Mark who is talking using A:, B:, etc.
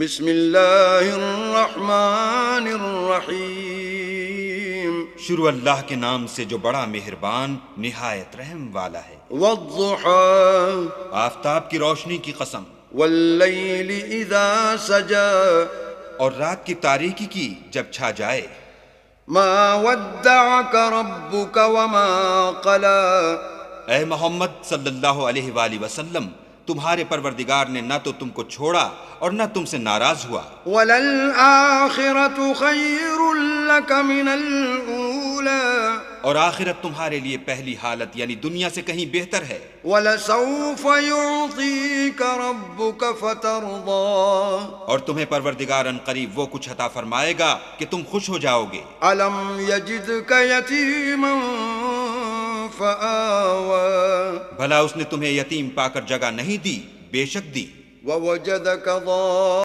A: بسم اللہ الرحمن الرحیم شروع اللہ کے نام سے جو بڑا مہربان نہایت رحم والا ہے والضحا آفتاب کی روشنی کی قسم واللیل اذا سجا اور رات کی تاریخی کی جب چھا جائے ما ودعک ربک وما قلا اے محمد صلی اللہ علیہ وآلہ وسلم تمہارے پروردگار نے نہ تو تم کو چھوڑا اور نہ تم سے ناراض
B: ہوا خیر من
A: اور آخرت تمہارے لیے پہلی حالت یعنی دنیا سے کہیں بہتر ہے اور تمہیں پروردگار ان قریب وہ کچھ عطا فرمائے گا کہ تم خوش ہو جاؤ گے
C: الم یجد کا
A: भला उसने तुम्हें यतीम पाकर जगह नहीं दी बेशक दी